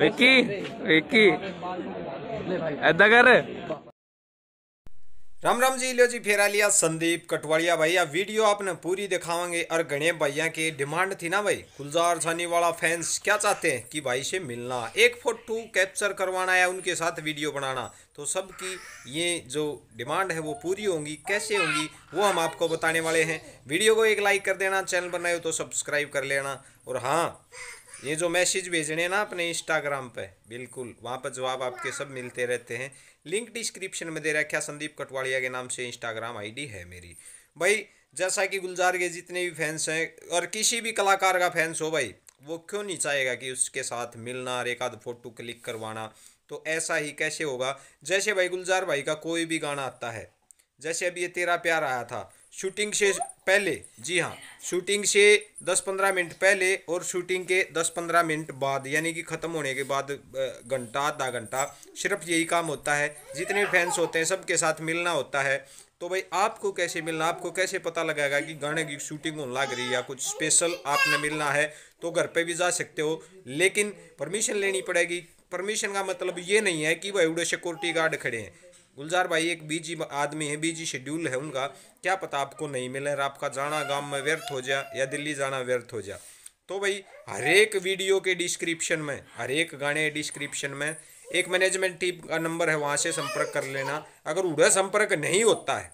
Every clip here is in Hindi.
विक्की विक्की ऐदा कर राम राम जी लियो जी फेरा लिया संदीप कटवाड़िया भाई या वीडियो आपने पूरी दिखावांगे और गणे भैया के डिमांड थी ना भाई गुलजार छानी वाला फैंस क्या चाहते हैं कि भाई से मिलना एक फोटो कैप्चर करवाना या उनके साथ वीडियो बनाना तो सबकी ये जो डिमांड है वो पूरी होंगी कैसे होंगी वो हम आपको बताने वाले हैं वीडियो को एक लाइक कर देना चैनल बनाए तो सब्सक्राइब कर लेना और हाँ ये जो मैसेज भेजने ना अपने इंस्टाग्राम पे बिल्कुल वहाँ पर जवाब आपके सब मिलते रहते हैं लिंक डिस्क्रिप्शन में दे रखा संदीप कटवाड़िया के नाम से इंस्टाग्राम आईडी है मेरी भाई जैसा कि गुलजार के जितने भी फैंस हैं और किसी भी कलाकार का फैंस हो भाई वो क्यों नहीं चाहेगा कि उसके साथ मिलना और एक आध फोटो क्लिक करवाना तो ऐसा ही कैसे होगा जैसे भाई गुलजार भाई का कोई भी गाना आता है जैसे अभी ये तेरा प्यार आया था शूटिंग से पहले जी हाँ शूटिंग से 10-15 मिनट पहले और शूटिंग के 10-15 मिनट बाद यानी कि ख़त्म होने के बाद घंटा आधा घंटा सिर्फ यही काम होता है जितने फैंस होते हैं सबके साथ मिलना होता है तो भाई आपको कैसे मिलना आपको कैसे पता लगेगा कि गाने की शूटिंग होने लग रही है या कुछ स्पेशल आपने मिलना है तो घर पर भी जा सकते हो लेकिन परमिशन लेनी पड़ेगी परमिशन का मतलब ये नहीं है कि भाई उड़े सिक्योरिटी गार्ड खड़े हैं गुलजार भाई एक बीजी आदमी है बीजी शेड्यूल है उनका क्या पता आपको नहीं मिले आपका जाना गांव में व्यर्थ हो जा या दिल्ली जाना व्यर्थ हो जा तो भाई हर एक वीडियो के डिस्क्रिप्शन में हर एक गाने डिस्क्रिप्शन में एक मैनेजमेंट टीम का नंबर है वहाँ से संपर्क कर लेना अगर उड़ा संपर्क नहीं होता है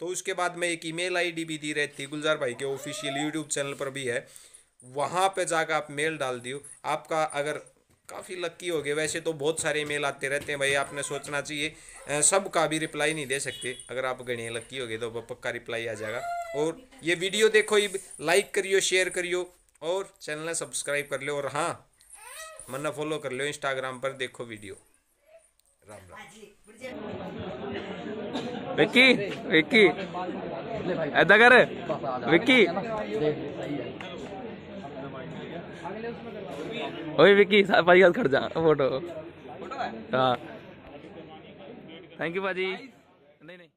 तो उसके बाद में एक ईमेल आईडी भी दी रहती है गुलजार भाई के ऑफिशियल यूट्यूब चैनल पर भी है वहाँ पे जाकर आप मेल डाल दियो आपका अगर काफ़ी लक्की हो गए वैसे तो बहुत सारे ईमेल आते रहते हैं भाई आपने सोचना चाहिए सब का भी रिप्लाई नहीं दे सकते अगर आप गणिए लक्की हो गए तो पक्का रिप्लाई आ जाएगा और ये वीडियो देखो लाइक करियो शेयर करियो और चैनल सब्सक्राइब कर लो और हाँ मन्ना फॉलो कर लो इंस्टाग्राम पर देखो वीडियो राम राम विक्की विक्की ऐदा कर विक्की ओए विक्की भाई का खड़ जा फोटो हाँ थैंक यू भाजी नहीं नहीं